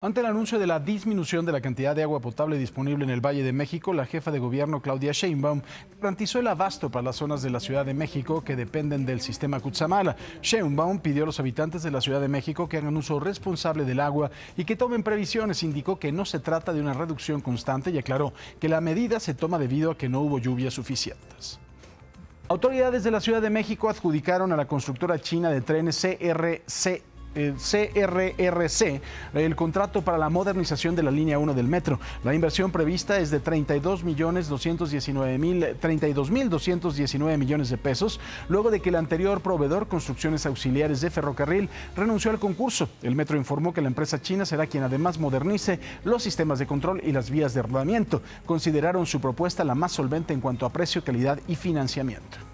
Ante el anuncio de la disminución de la cantidad de agua potable disponible en el Valle de México, la jefa de gobierno Claudia Sheinbaum garantizó el abasto para las zonas de la Ciudad de México que dependen del sistema Cutzamala. Sheinbaum pidió a los habitantes de la Ciudad de México que hagan uso responsable del agua y que tomen previsiones. Indicó que no se trata de una reducción constante y aclaró que la medida se toma debido a que no hubo lluvias suficientes. Autoridades de la Ciudad de México adjudicaron a la constructora china de trenes CRC CRRC eh, el contrato para la modernización de la línea 1 del metro. La inversión prevista es de 32 millones 219 mil 32 mil millones de pesos, luego de que el anterior proveedor Construcciones Auxiliares de Ferrocarril renunció al concurso. El metro informó que la empresa china será quien además modernice los sistemas de control y las vías de rodamiento. Consideraron su propuesta la más solvente en cuanto a precio, calidad y financiamiento.